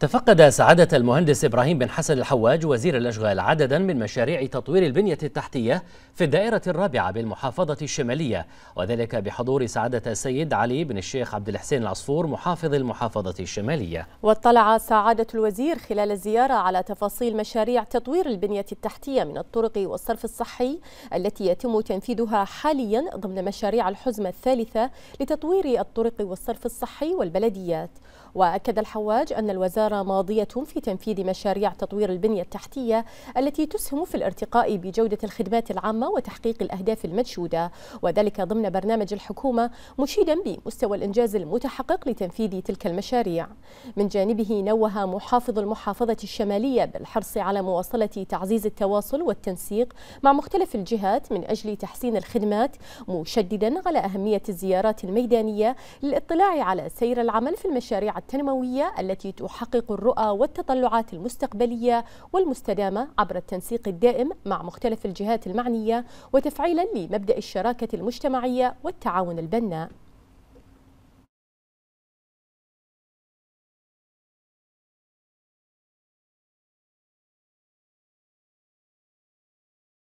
تفقد سعادة المهندس إبراهيم بن حسن الحواج وزير الأشغال عددا من مشاريع تطوير البنية التحتية في الدائرة الرابعة بالمحافظة الشمالية وذلك بحضور سعادة السيد علي بن الشيخ عبد الحسين العصفور محافظ المحافظة الشمالية واطلع سعادة الوزير خلال الزيارة على تفاصيل مشاريع تطوير البنية التحتية من الطرق والصرف الصحي التي يتم تنفيذها حاليا ضمن مشاريع الحزمة الثالثة لتطوير الطرق والصرف الصحي والبلديات وأكد الحواج أن الوزارة الوزارة ماضية في تنفيذ مشاريع تطوير البنية التحتية التي تسهم في الارتقاء بجودة الخدمات العامة وتحقيق الأهداف المنشودة وذلك ضمن برنامج الحكومة مشيدا بمستوى الإنجاز المتحقق لتنفيذ تلك المشاريع من جانبه نوه محافظ المحافظة الشمالية بالحرص على مواصلة تعزيز التواصل والتنسيق مع مختلف الجهات من أجل تحسين الخدمات مشددا على أهمية الزيارات الميدانية للاطلاع على سير العمل في المشاريع التنموية التي تحقق تحقيق الرؤى والتطلعات المستقبلية والمستدامة عبر التنسيق الدائم مع مختلف الجهات المعنية وتفعيلا لمبدأ الشراكة المجتمعية والتعاون البناء